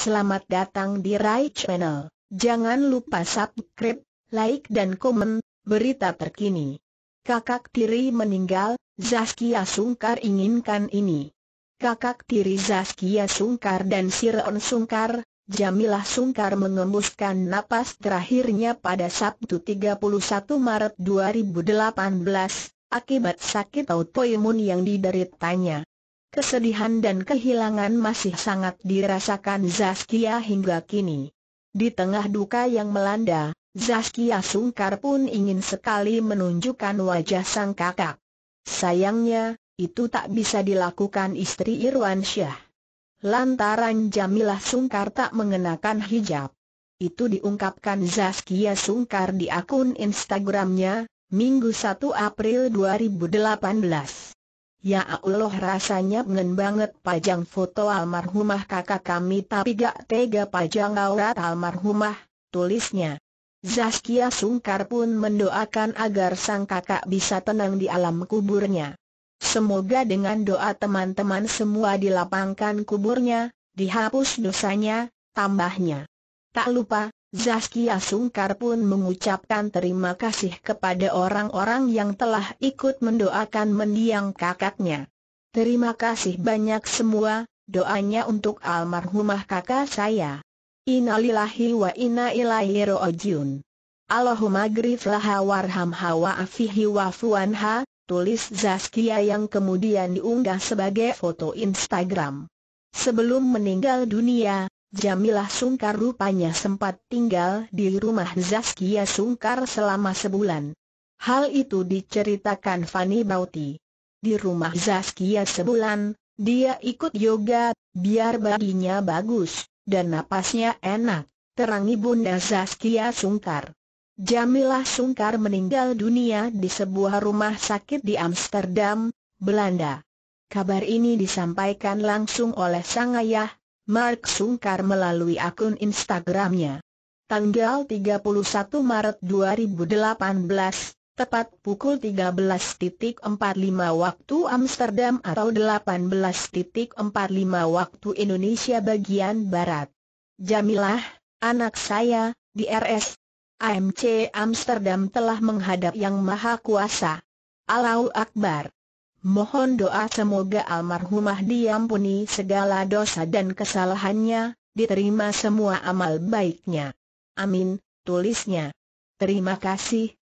Selamat datang di Rai Channel. Jangan lupa subscribe, like dan komen, berita terkini. Kakak tiri meninggal, Zaskia Sungkar inginkan ini. Kakak tiri Zaskia Sungkar dan Sireon Sungkar, Jamilah Sungkar mengembuskan napas terakhirnya pada Sabtu 31 Maret 2018, akibat sakit autoimun yang dideritanya. Kesedihan dan kehilangan masih sangat dirasakan Zaskia hingga kini. Di tengah duka yang melanda, Zaskia sungkar pun ingin sekali menunjukkan wajah sang kakak. Sayangnya, itu tak bisa dilakukan istri Irwan Syah. Lantaran Jamilah sungkar tak mengenakan hijab. Itu diungkapkan Zaskia sungkar di akun Instagramnya, Minggu 1 April 2018. Ya Allah rasanya ngen banget pajang foto almarhumah kakak kami tapi gak tega pajang aurat almarhumah, tulisnya. Zaskia Sungkar pun mendoakan agar sang kakak bisa tenang di alam kuburnya. Semoga dengan doa teman-teman semua dilapangkan kuburnya, dihapus dosanya, tambahnya. Tak lupa, Zaskia Sungkar pun mengucapkan terima kasih kepada orang-orang yang telah ikut mendoakan mendiang kakaknya. Terima kasih banyak semua, doanya untuk almarhumah kakak saya. Innalillahi wa inna ilaihi rojiun. Allahumma griflah warham hawa afihi wa fuanha, tulis Zaskia yang kemudian diunggah sebagai foto Instagram. Sebelum meninggal dunia, Jamilah Sungkar rupanya sempat tinggal di rumah Zaskia Sungkar selama sebulan. Hal itu diceritakan Fani Bauti. Di rumah Zaskia sebulan, dia ikut yoga, biar baginya bagus, dan napasnya enak, terangi Bunda Zaskia Sungkar. Jamilah Sungkar meninggal dunia di sebuah rumah sakit di Amsterdam, Belanda. Kabar ini disampaikan langsung oleh sang ayah, Mark Sungkar melalui akun Instagramnya. Tanggal 31 Maret 2018, tepat pukul 13.45 waktu Amsterdam atau 18.45 waktu Indonesia bagian Barat. Jamilah, anak saya, di RS AMC Amsterdam telah menghadap Yang Maha Kuasa. Alau Akbar. Mohon doa semoga almarhumah diampuni segala dosa dan kesalahannya, diterima semua amal baiknya. Amin, tulisnya. Terima kasih,